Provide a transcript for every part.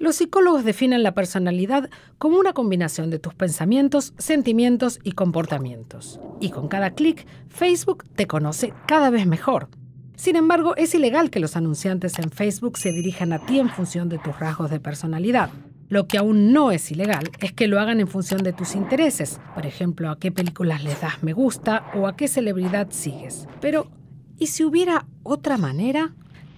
Los psicólogos definen la personalidad como una combinación de tus pensamientos, sentimientos y comportamientos. Y con cada clic, Facebook te conoce cada vez mejor. Sin embargo, es ilegal que los anunciantes en Facebook se dirijan a ti en función de tus rasgos de personalidad. Lo que aún no es ilegal es que lo hagan en función de tus intereses, por ejemplo, a qué películas les das me gusta o a qué celebridad sigues. Pero, ¿y si hubiera otra manera?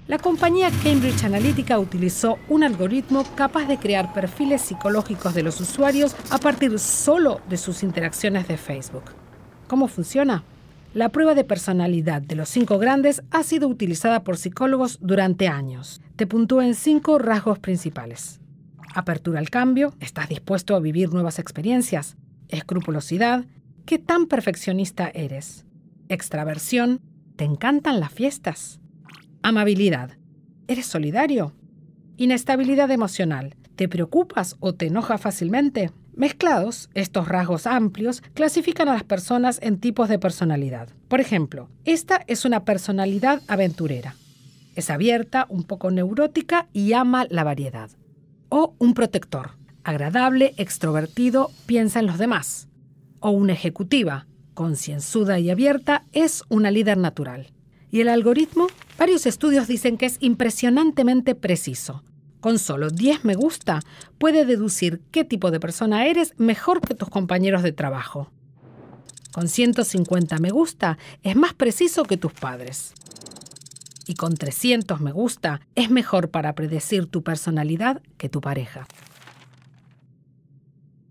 La compañía Cambridge Analytica utilizó un algoritmo capaz de crear perfiles psicológicos de los usuarios a partir solo de sus interacciones de Facebook. ¿Cómo funciona? La prueba de personalidad de los cinco grandes ha sido utilizada por psicólogos durante años. Te puntúa en cinco rasgos principales. Apertura al cambio, estás dispuesto a vivir nuevas experiencias, escrupulosidad, qué tan perfeccionista eres, extraversión, te encantan las fiestas, Amabilidad. ¿Eres solidario? Inestabilidad emocional. ¿Te preocupas o te enojas fácilmente? Mezclados, estos rasgos amplios clasifican a las personas en tipos de personalidad. Por ejemplo, esta es una personalidad aventurera. Es abierta, un poco neurótica y ama la variedad. O un protector, agradable, extrovertido, piensa en los demás. O una ejecutiva, concienzuda y abierta, es una líder natural. ¿Y el algoritmo? Varios estudios dicen que es impresionantemente preciso. Con solo 10 me gusta, puede deducir qué tipo de persona eres mejor que tus compañeros de trabajo. Con 150 me gusta, es más preciso que tus padres. Y con 300 me gusta, es mejor para predecir tu personalidad que tu pareja.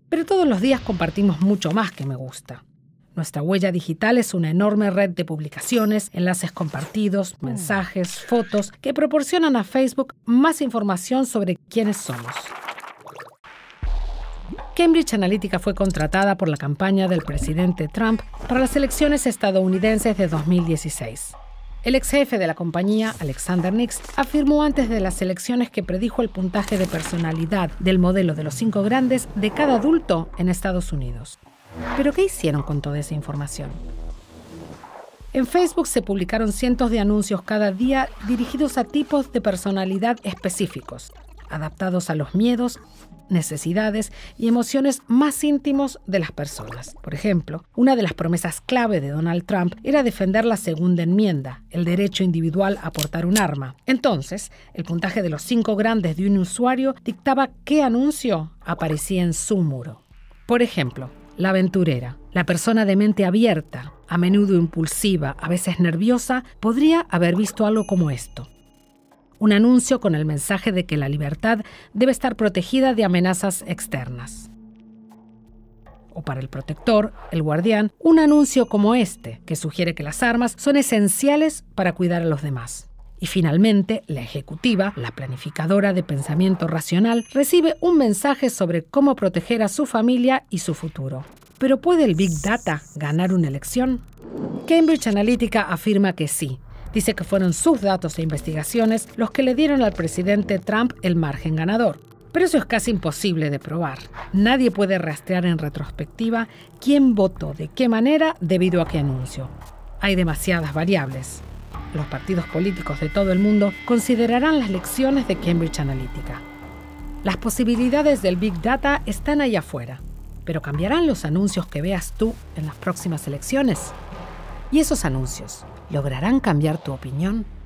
Pero todos los días compartimos mucho más que me gusta. Nuestra huella digital es una enorme red de publicaciones, enlaces compartidos, mm. mensajes, fotos que proporcionan a Facebook más información sobre quiénes somos. Cambridge Analytica fue contratada por la campaña del presidente Trump para las elecciones estadounidenses de 2016. El ex jefe de la compañía, Alexander Nix, afirmó antes de las elecciones que predijo el puntaje de personalidad del modelo de los cinco grandes de cada adulto en Estados Unidos. Pero ¿qué hicieron con toda esa información? En Facebook se publicaron cientos de anuncios cada día dirigidos a tipos de personalidad específicos, adaptados a los miedos, necesidades y emociones más íntimos de las personas. Por ejemplo, una de las promesas clave de Donald Trump era defender la segunda enmienda, el derecho individual a portar un arma. Entonces, el puntaje de los cinco grandes de un usuario dictaba qué anuncio aparecía en su muro. Por ejemplo, la aventurera. La persona de mente abierta, a menudo impulsiva, a veces nerviosa, podría haber visto algo como esto. Un anuncio con el mensaje de que la libertad debe estar protegida de amenazas externas. O para el protector, el guardián, un anuncio como este, que sugiere que las armas son esenciales para cuidar a los demás. Y finalmente, la ejecutiva, la planificadora de pensamiento racional, recibe un mensaje sobre cómo proteger a su familia y su futuro. Pero ¿puede el Big Data ganar una elección? Cambridge Analytica afirma que sí. Dice que fueron sus datos e investigaciones los que le dieron al presidente Trump el margen ganador. Pero eso es casi imposible de probar. Nadie puede rastrear en retrospectiva quién votó de qué manera debido a qué anuncio. Hay demasiadas variables los partidos políticos de todo el mundo considerarán las lecciones de Cambridge Analytica. Las posibilidades del Big Data están allá afuera, pero ¿cambiarán los anuncios que veas tú en las próximas elecciones? ¿Y esos anuncios lograrán cambiar tu opinión?